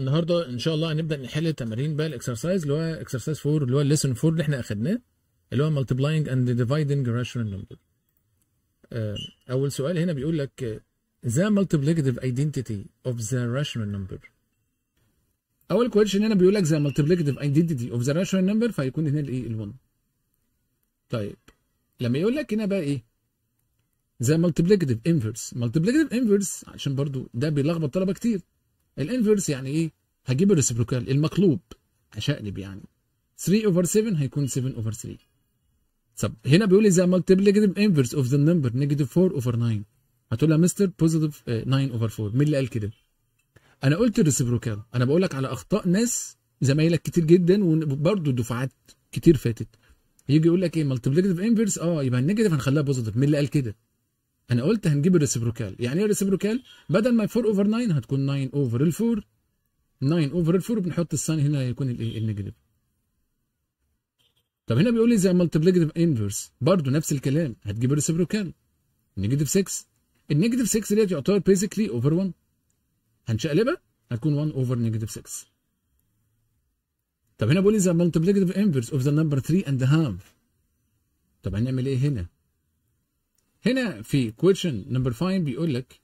النهارده ان شاء الله هنبدا نحل التمارين بقى الاكسرسايز اللي هو اكسرسايز 4 اللي هو الليسن 4 اللي احنا اخدناه اللي هو multiplying and dividing rational number اول سؤال هنا بيقول لك the multiplicative identity of the rational number اول كويشن هنا بيقول لك the multiplicative identity of the rational number فيكون هنا الايه ال1 طيب لما يقول لك هنا بقى ايه the multiplicative inverse multiplicative inverse عشان برضو ده بيلخبط طلبه كتير الانفرس يعني ايه هجيب الريسبروكال المقلوب هشقلب يعني 3 اوفر 7 هيكون 7 اوفر 3 طب هنا بيقول لي ذا مالتيبليكاتيف انفرس اوف ذا نمبر نيجاتيف 4 اوفر 9 هتقول لها مستر بوزيتيف 9 اوفر 4 مين اللي قال كده؟ انا قلت الريسبروكال انا بقول لك على اخطاء ناس زمايلك كتير جدا وبرده دفعات كتير فاتت يجي يقول لك ايه مالتيبليكاتيف انفرس اه يبقى النيجاتيف هنخليها بوزيتيف مين اللي قال كده؟ انا قلت هنجيب الريسبروكال يعني ايه الريسبروكال بدل ما 4 اوفر 9 هتكون 9 اوفر ال 4 9 اوفر ال 4 بنحط الساين هنا هيكون الايه النيجاتيف طب هنا بيقول لي زي مالتيبليكاتيف انفرس برضه نفس الكلام هتجيب الريسبروكال نيجاتيف 6 النيجاتيف 6 ديت يعتبر بيزيكلي اوفر 1 هنشقلبها هتكون 1 اوفر نيجاتيف 6 طب هنا بيقول لي زي مالتيبليكاتيف انفرس اوف ذا نمبر 3 اند هاف طب هنعمل ايه هنا هنا في question number 5 بيقول لك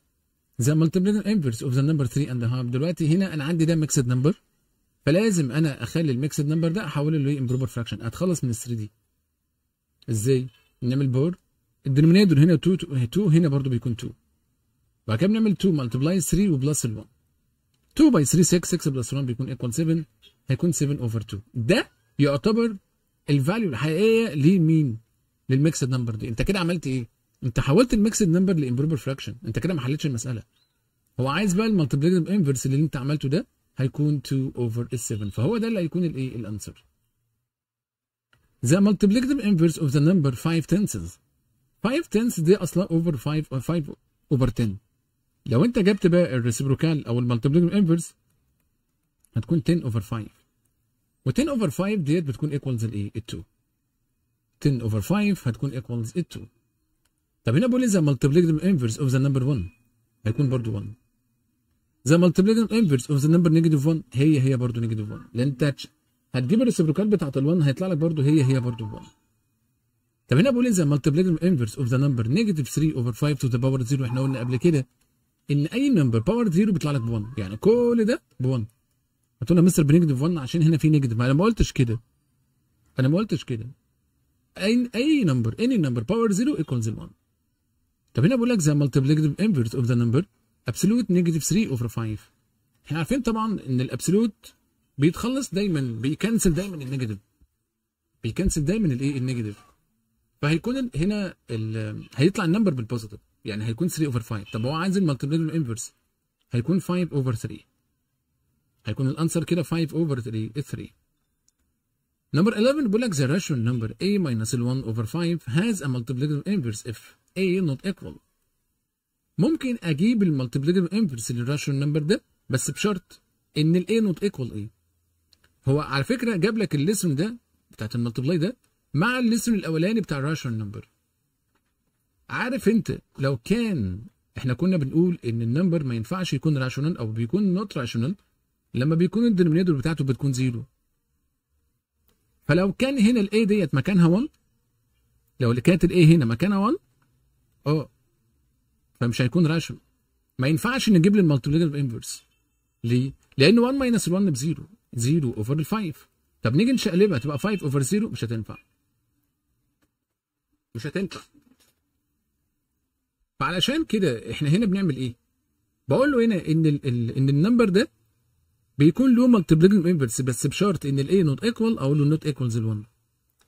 the multiplicative inverse of the number 3 and a half دلوقتي هنا انا عندي ده ميكسد نمبر فلازم انا اخلي الميكسد نمبر ده احوله امبروبر فراكشن اتخلص من ال 3 دي ازاي؟ نعمل بور الدينومينيتور هنا 2 2 هنا برضه بيكون 2 بعد كده بنعمل 2 ملتبلاي 3 وبلس ال 1 2 باي 3 6 6 بلس 1 بيكون ايكوال 7 هيكون 7 اوفر 2 ده يعتبر الفاليو الحقيقيه لمين؟ للميكسد نمبر دي انت كده عملت ايه؟ انت حولت الميكسد نمبر لامبروبر فراكشن انت كده ما حلتش المساله هو عايز بقى المالتيبليكيتيف انفرس اللي انت عملته ده هيكون 2 اوفر 7 فهو ده اللي هيكون الايه الانسر the multiplicative انفرس اوف ذا نمبر 5 tenses 5 تنس دي اصلا over 5 5 اوفر 10 لو انت جبت بقى الريسبروكال او المالتيبليكيتيف انفرس هتكون 10 اوفر 5 و 10 اوفر 5 ديت بتكون ايكوالز الايه ال 2 10 اوفر 5 هتكون ايكوالز ال 2 طب هنا بقول ذا ملتبليكد انفرس اوف ذا نمبر 1 هيكون برضو 1 ذا ملتبليكد انفرس اوف ذا نمبر نيجاتيف 1 هي هي برضو نيجاتيف 1 لان انت هتجيب الريسبروكال بتاعت ال1 هيطلع لك برضو هي هي برضو 1 طب هنا بقول ذا ملتبليكد انفرس اوف ذا نمبر نيجاتيف 3 اوفر 5 تو ذا باور 0 احنا قلنا قبل كده ان اي نمبر باور 0 بيطلع لك ب 1 يعني كل ده ب 1 هتقول لي مستر بنيجاتيف 1 عشان هنا في نيجاتيف ما انا ما قلتش كده انا ما قلتش كده اي اي نمبر اني نمبر باور 0 ايكوالز 1 طب هنا بقول لك ذا multiplicative inverse اوف ذا نمبر ابسولوت نيجاتيف 3 اوفر 5 احنا عارفين طبعا ان الابسولوت بيتخلص دايما بيكنسل دايما النيجاتيف بيكنسل دايما الايه النيجاتيف فهيكون هنا هيطلع النمبر بالبوزيتيف يعني هيكون 3 اوفر 5 طب هو عايز المالتيبليكاتيف انفرس هيكون 5 اوفر 3 هيكون الانسر كده 5 اوفر 3 3 نمبر 11 بيقول لك the rational number a minus 1 over 5 has a multiplicative inverse if a not equal ممكن اجيب المالتيبليكيتيف انفرس للراشونال نمبر ده بس بشرط ان ال a not equal a هو على فكره جاب لك الليسن ده بتاعت المالتيبلاي ده مع الليسن الاولاني بتاع الراشونال نمبر عارف انت لو كان احنا كنا بنقول ان النمبر ما ينفعش يكون راشونال او بيكون نوت راشونال لما بيكون الدينومينيتور بتاعته بتكون زيرو فلو كان هنا الاي ديت مكانها 1 لو اللي كانت الاي هنا مكانها 1 اه فمش هيكون راشن ما ينفعش نجيب لي المالتيبليكيتيف انفرس ليه؟ لان 1 ماينس 1 ب 0 0 اوفر ال 5 طب نيجي نشقلبها تبقى 5 اوفر 0 مش هتنفع مش هتنفع فعلشان كده احنا هنا بنعمل ايه؟ بقول له هنا ان الـ الـ ان النمبر ده بيكون له مالتيبليكيتيف انفرس بس بشرط ان الاي نوت ايكوال اقول له نوت ايكوالز ال 1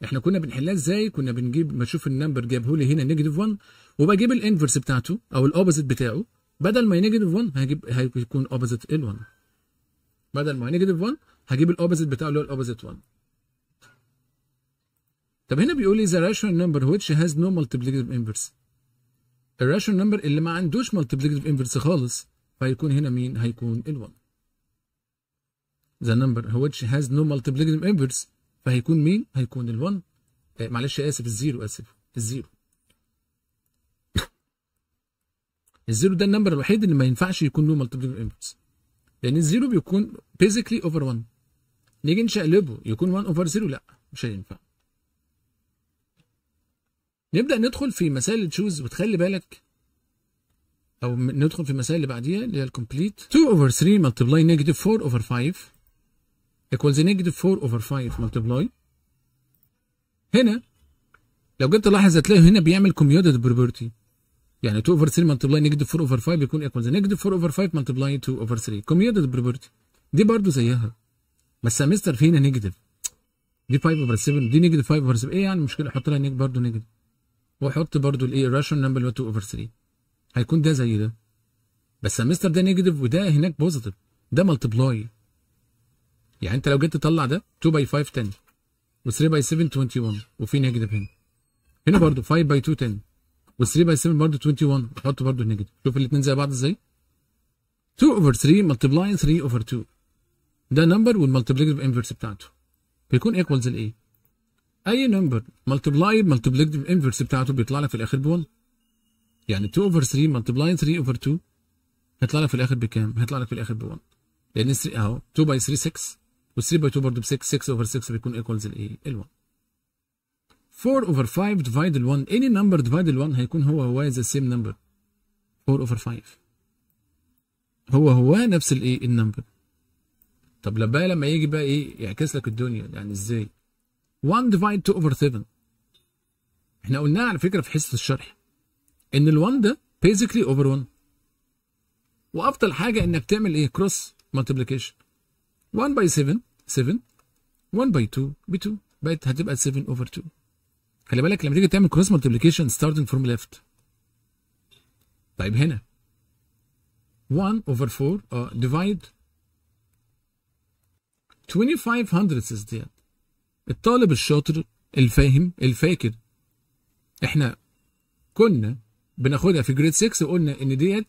احنا كنا بنحلها ازاي كنا بنجيب بشوف النمبر جابه لي هنا نيجاتيف 1 وبجيب الانفرس بتاعته او الاوبوزيت بتاعه بدل ما نيجاتيف 1 هجيب هيكون اوبوزيت ال 1 بدل ما نيجاتيف 1 هجيب الاوبوزيت بتاعه اللي هو الاوبوزيت 1 طب هنا بيقول لي ذا rational number which has no multiplicative inverse الراشونال نمبر اللي ما عندوش multiplicative inverse خالص هيكون هنا مين هيكون ال1 the number which has no multiplicative inverse فهيكون مين؟ هيكون ال1 آه، معلش اسف الزيرو اسف الزيرو الزيرو ده النمبر الوحيد اللي ما ينفعش يكون له مالتيبل انبوتس لان الزيرو بيكون بيزيكلي اوفر 1 نيجي نشقلبه يكون 1 اوفر 0 لا مش هينفع نبدا ندخل في مسائل تشوز وتخلي بالك او ندخل في المسائل اللي بعديها اللي هي الكومبليت 2 اوفر 3 ملتبلاي نيجاتيف 4 اوفر 5 equals negative 4 over 5 multiply هنا لو جيت تلاحظ هتلاقي هنا بيعمل كوميوتد بروبرتي يعني 2 over 3 multiply negative 4 over 5 بيكون equals negative 4 over 5 multiply 2 over 3 كوميوتد بروبرتي دي برضه زيها بس مستر في هنا نيجاتيف دي 5 over 7 دي نيجاتيف 5 over 7 ايه يعني المشكله احط لها نيجاتيف برضه نيجاتيف واحط برضه الايه الراشن نمبر 2 over 3 هيكون ده زي ده بس مستر ده نيجاتيف وده هناك بوزيتيف ده ملتبلاي يعني انت لو جيت تطلع ده 2 باي 5 10 و3 باي 7 21 وفي نيجاتيف هنا هنا برضه 5 باي 2 10 و3 باي 7 برضه 21 حط برضه نيجاتيف شوف الاثنين زي بعض ازاي 2 اوفر 3 ملتبلاين 3 اوفر 2 ده نمبر والملتبلكتيف انفرس بتاعته بيكون ايكوالز لايه؟ اي نمبر ملتبلاي ملتبلكتيف انفرس بتاعته بيطلع لك في الاخر ب 1 يعني 2 اوفر 3 ملتبلاين 3 اوفر 2 هيطلع لك في الاخر بكام؟ هيطلع لك في الاخر ب 1 لان 3 اهو 2 باي 3 6 و 3 باي 2 برضه ب 6 6 اوفر 6 بيكون ايكوالز الايه ال1 4 اوفر 5 ديفايد ال1 اني نمبر ديفايد ال1 هيكون هو هو ذا سيم نمبر 4 اوفر 5 هو هو نفس الايه النمبر طب لما لما يجي بقى ايه يعكس لك الدنيا يعني ازاي 1 ديفايد 2 اوفر 7 احنا قلناها على فكره في حصه الشرح ان ال1 ده بيزيكلي اوفر 1 وافضل حاجه انك تعمل ايه كروس مالتيبليكيشن 1 باي 7 7 1 باي 2 ب 2 بقت هتبقى 7 اوفر 2 خلي بالك لما تيجي تعمل كروس مالتيبليكيشن ستارتنج فروم ليفت طيب هنا 1 اوفر 4 اه ديفايد 2500 ديت الطالب الشاطر الفاهم الفاكر احنا كنا بناخدها في جريد 6 وقلنا ان ديت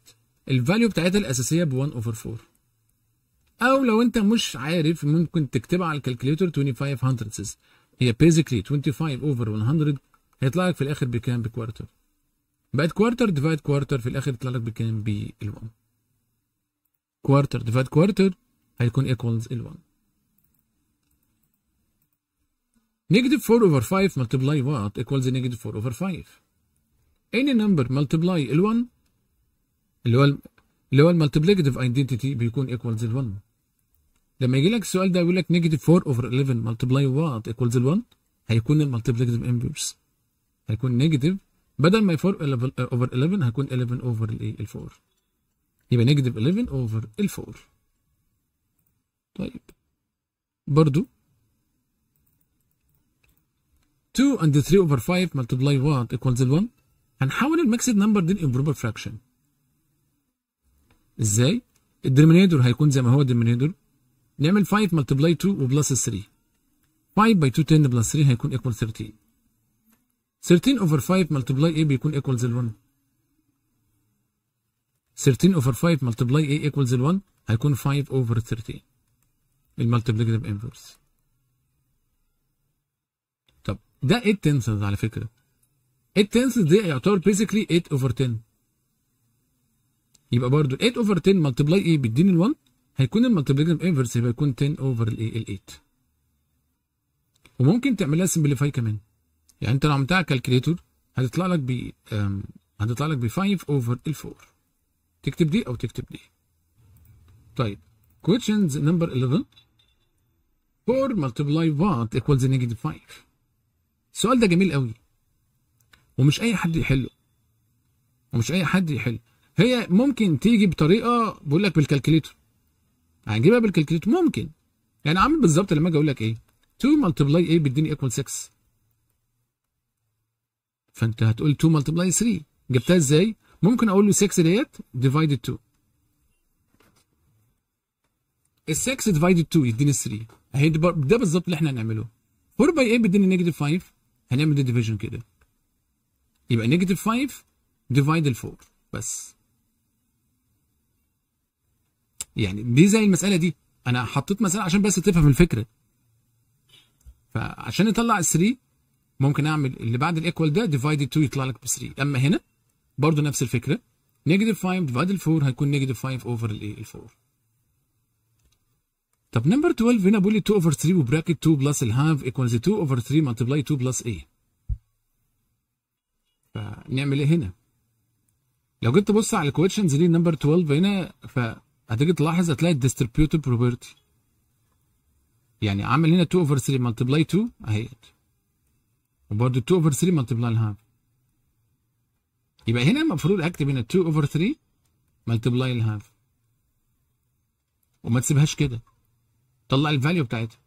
الفاليو بتاعتها الاساسيه ب 1 اوفر 4 او لو انت مش عارف ممكن تكتبها على الكالكوليتر 25 هي بيزيكلي 25 اوفر 100 هيطلع لك في الاخر بكام بكوارتر بقت كوارتر ديفايد كوارتر في الاخر يطلع لك بكام ب 1 كوارتر ديفايد كوارتر هيكون ايكوالز ال1 نيجاتيف 4 اوفر 5 ملتبلاي وات ايكوالز نيجاتيف 4 اوفر 5 اني نمبر ملتبلاي ال1 اللي هو اللي هو المالتبليكاتيف ايدنتيتي بيكون ايكوالز ال 1 لما يجي لك السؤال ده ويقول لك نيجاتيف 4 اوفر 11 مالتبلاي وات ايكوالز ال 1 هيكون المالتبليكاتيف انفيرس هيكون نيجاتيف بدل ما 4 اوفر 11 هيكون 11 اوفر الايه ال 4 يبقى نيجاتيف 11 اوفر ال 4 طيب برضو 2 and 3 over 5 multiply what equals 1 هنحول الميكسد نمبر دي لامبروبر فراكشن ازاي الديرمينيتور هيكون زي ما هو الديرمينيتور نعمل 5 ملتبلاي 2 وبلس 3 5 باي 2 10 بلس 3 هيكون ايكوال 13 13 اوفر 5 ملتبلاي ايه بيكون ايكوال 1 13 اوفر 5 ملتبلاي ايه ايكوال 1 هيكون 5 اوفر 13 المالتيبليكاتيف انفرس طب ده ايه التنسز على فكره التنسز دي يعتبر بيزيكلي 8 اوفر 10 يبقى برضو 8 اوفر 10 ملتبلاي ايه بيديني ال 1 هيكون الملتبليكيشن انفرس يبقى يكون 10 اوفر ال 8 وممكن تعملها سمبليفاي كمان يعني انت لو عملتها كالكليتور هتطلع لك ب هتطلع لك ب 5 اوفر ال 4 تكتب دي او تكتب دي طيب كويتشنز نمبر 11 4 multiply what equals نيجاتيف 5 السؤال ده جميل قوي ومش اي حد يحله ومش اي حد يحله هي ممكن تيجي بطريقه بقول لك بالكالكليتر هنجيبها بالكالكليتر ممكن يعني عامل بالظبط لما اجي اقول لك ايه 2 ملتبلاي ايه بيديني ايكوال 6 فانت هتقول 2 ملتبلاي 3 جبتها ازاي ممكن اقول له 6 ديت ديفايدد 2 ال 6 ديفايدد 2 يديني 3 اهي يعني ده بالظبط اللي احنا هنعمله 4 باي 8 بيديني نيجاتيف 5 هنعمل ديفيجن كده يبقى نيجاتيف 5 ديفايد 4 بس يعني دي زي المساله دي انا حطيت مساله عشان بس تفهم الفكره فعشان نطلع 3 ممكن اعمل اللي بعد الايكوال ده ديفايدد 2 يطلع لك ب 3 اما هنا برضو نفس الفكره نيجاتيف 5 ديفايد 4 هيكون نيجاتيف 5 اوفر الايه ال 4 طب نمبر 12 هنا بيقول لي 2 اوفر 3 وبراكت 2 بلس الهاف ايكوالز 2 اوفر 3 ملتبلاي 2 بلس ايه فنعمل ايه هنا لو جيت تبص على الكويشنز دي نمبر 12 هنا ف هتيجي تلاحظ هتلاقي الديستريبيوتيف بروبرتي يعني عامل هنا 2 اوفر 3 ملتبلاي 2 اهي وبرده 2 اوفر 3 ملتبلاي الهاف يبقى هنا المفروض اكتب هنا 2 اوفر 3 ملتبلاي الهاف وما تسيبهاش كده طلع الفاليو بتاعتها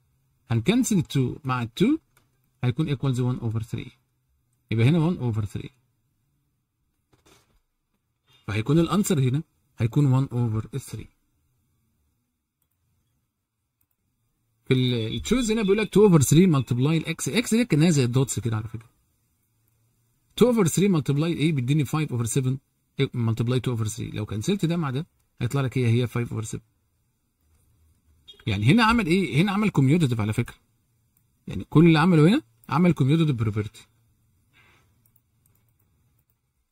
هنكنسل 2 مع 2 هيكون ايكوالز 1 اوفر 3 يبقى هنا 1 اوفر 3 فهيكون الانسر هنا هيكون 1 اوفر 3 في التشوز هنا بيقول لك 2 اوفر 3 ملتبلاي الاكس الاكس دي كانها زي الدوتس كده على فكره 2 اوفر 3 ملتبلاي ايه بيديني 5 اوفر 7 ملتبلاي 2 اوفر 3 لو كنسلت ده مع ده هيطلع لك إيه؟ هي هي 5 اوفر 7 يعني هنا عمل ايه هنا عمل كوميوتيف على فكره يعني كل اللي عمله هنا عمل كوميوتيف بروبرتي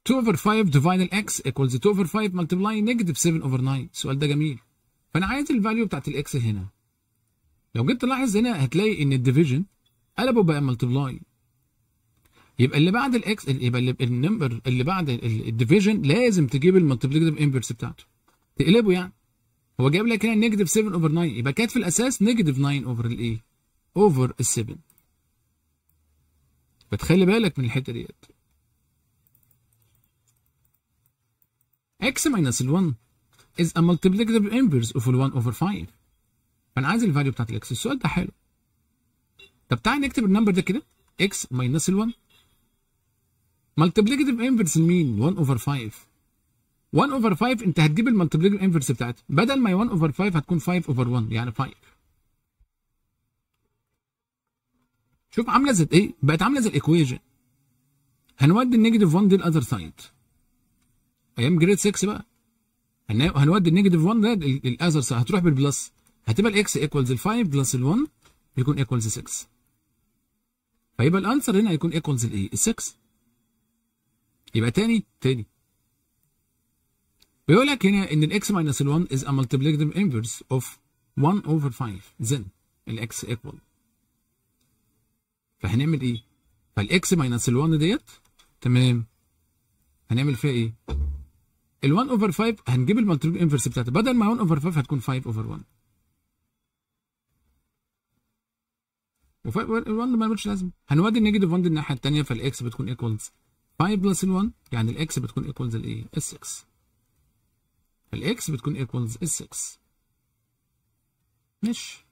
2 over 5 divided x equals 2 over 5 multiply negative 7 over 9 السؤال ده جميل فانا عايز الفاليو بتاعت الاكس هنا لو جيت تلاحظ هنا هتلاقي ان الديفيجن قلبه بقى ملتبلاي يبقى اللي بعد الاكس يبقى اللي النمبر اللي بعد الديفيجن لازم تجيب الملتبليكتيف انفرس بتاعته تقلبه يعني هو جايب لك هنا نيجاتيف 7 اوفر 9 يبقى كانت في الاساس نيجاتيف 9 اوفر الايه؟ اوفر ال 7 فتخلي بالك من الحته ديت x minus ال 1 is a multiplicative inverse of 1 over 5 فانا عايز الفاليو بتاعت الاكس السؤال ده حلو طب تعالى نكتب النمبر ده كده x minus ال 1 multiplicative inverse لمين 1 over 5 1 over 5 انت هتجيب المالتيبليكيف انفرس بتاعتها بدل ما 1 over 5 هتكون 5 over 1 يعني 5 شوف عامله زي ايه بقت عامله زي الايكويجن هنودي النيجاتيف 1 دي الاذر سايد ايام جريد 6 بقى هنودي النيجاتيف 1 ده الاذرز هتروح بالبلس هتبقى الاكس ايكوالز ال 5 بلس ال 1 يكون ايكوالز 6 فيبقى الانسر هنا هيكون ايكوالز الايه؟ ال 6 يبقى تاني تاني بيقول لك هنا ان الاكس ماينس ال 1 از ا مالتيبليكتيف انفرس اوف 1 اوفر 5 زين الاكس ايكوال فهنعمل ايه؟ فالاكس ماينس ال 1 ديت تمام هنعمل فيها ايه؟ ال1 اوفر 5 هنجيب المالتيبل انفرس بتاعتها بدل ما 1 اوفر 5 هتكون 5 اوفر 1 و5 1 ما لهوش لازمه هنودي النيجاتيف 1 الناحيه الثانيه فالاكس بتكون ايكوالز 5 بلس ال1 يعني الاكس بتكون ايكوالز الايه؟ اس 6 الاكس بتكون ايكوالز اس 6 ماشي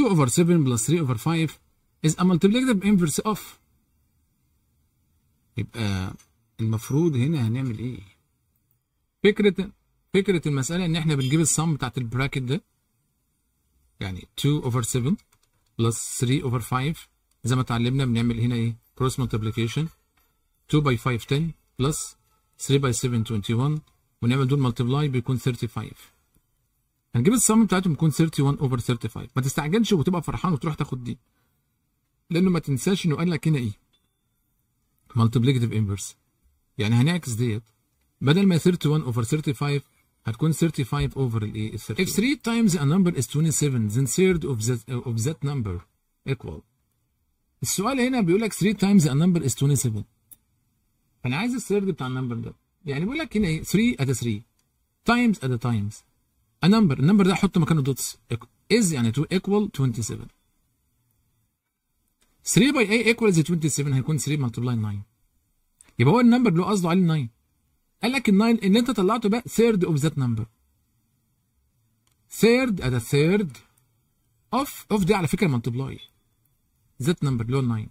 two over seven plus three over five is a multiplicative inverse of يبقى المفروض هنا هنعمل ايه فكرة فكرة المسألة ان احنا بنجيب الصم بتاعت البراكت ده يعني 2 over 7 plus 3 over 5 زي ما اتعلمنا بنعمل هنا ايه cross multiplication 2 by 5 10 plus 3 by 7 21 ونعمل دول multiply بيكون 35 هنجيب الصم بتاعتهم بيكون 31 over 35 ما تستعجلش وتبقى فرحان وتروح تاخد دي لانه ما تنساش انه قال لك هنا ايه مالتبليكتيف انفرس يعني هنعكس ديت بدل ما 31 اوفر 35 هتكون 35 اوفر الايه ال 30 if 3 times a number is 27 then third of that of that number equal السؤال هنا بيقول لك 3 times a number is 27 انا عايز الثيرد بتاع النمبر ده يعني بيقول لك هنا ايه 3 at 3 times at a times a number النمبر ده احط مكانه دوتس از يعني to equal 27 3 باي اي ايكوالز 27 هيكون 3 ملتبلاي 9 يبقى هو النمبر اللي هو قصده عليه 9 قال لك ال 9 اللي انت طلعته بقى ثيرد اوف ذات نمبر ثيرد ادا ثيرد اوف اوف دي على فكره ملتبلاي ذات نمبر اللي هو 9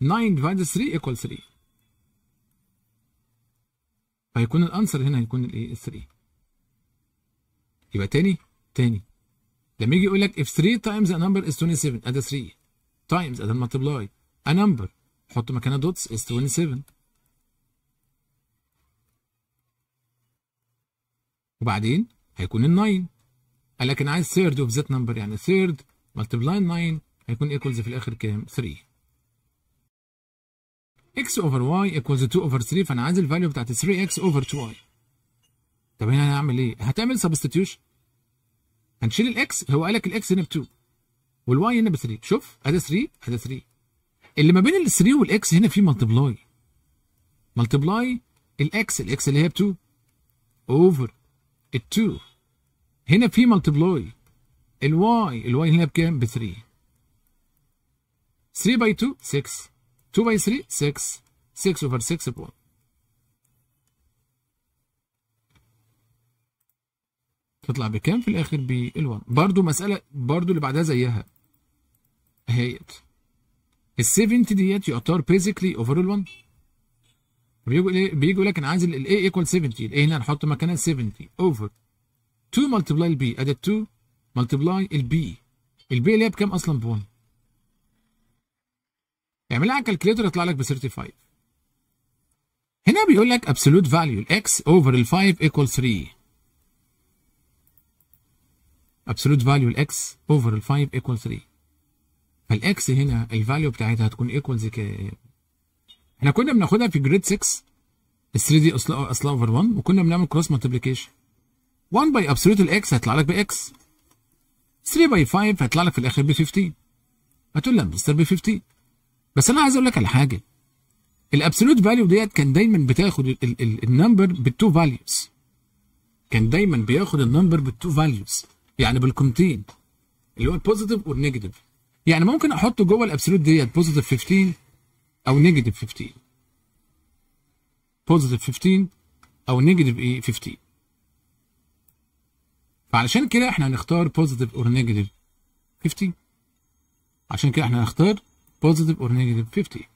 9 ديفايد 3 ايكوال 3 فيكون الانسر هنا هيكون الايه ال 3 يبقى تاني تاني لما يجي يقول لك if 3 times a number is 27 ادي 3 times ادي multiply a number حط مكانها دوتس is 27 وبعدين هيكون ال 9 قال لك انا عايز ثيرد اوف ذات نمبر يعني ثيرد multiply 9 هيكون ايكوالز في الاخر كام 3 x over y equals 2 over 3 فانا عايز الفاليو بتاعت 3x over 2y طب هنا هنعمل ايه؟ هتعمل substitution هنشيل الاكس هو قال لك الاكس هنا ب 2 والواي هنا ب 3 شوف ادي 3 ادي 3 اللي ما بين ال 3 والاكس هنا في ملتبلاي ملتبلاي الاكس الاكس اللي هي ب 2 اوفر ال 2 هنا في ملتبلاي الواي الواي هنا بكام؟ ب 3 3 باي 2 6 2 باي 3 6 6 اوفر 6 ب 1 تطلع بكام في الاخر بال1 برضو مساله برضو اللي بعدها زيها اهيت ال 70 ديت يعتبر بيزيكلي اوفر ال1 بيجي يقول لك انا عايز ال A ايكوال 70 ال A هنا نحط مكانها 70 اوفر 2 ملتبلاي ال B ادي 2 ملتبلاي ال B ال B اللي هي بكام اصلا ب 1 اعملها على الكالكليتر يطلع لك ب 35 هنا بيقول لك ابسولوت فاليو الاكس اوفر ال 5 ايكوال 3 ابسولوت فاليو الاكس اوفر ال 5 ايكوال 3 فالاكس هنا الفاليو بتاعتها هتكون زي كده احنا كنا بناخدها في جريد 6 ال 3 دي اصلها over اوفر 1 وكنا بنعمل كروس مالتيبيكيشن 1 باي ابسولوت الاكس هيطلع لك باكس 3 باي 5 هيطلع لك في الاخر ب 15 هتقول لا مستر ب 15 بس انا عايز اقول لك على حاجه الابسولوت فاليو ديت كان دايما بتاخد النمبر بالتو فاليوز كان دايما بياخد النمبر بالتو فاليوز يعني بالقيمتين اللي هو البوزيتيف والنيجاتيف يعني ممكن احط جوه الابسولوت ديت بوزيتيف 15 او نيجاتيف 15 بوزيتيف 15 او نيجاتيف ايه 15 فعلشان كده احنا هنختار بوزيتيف اور نيجاتيف 15 عشان كده احنا هنختار بوزيتيف اور نيجاتيف 15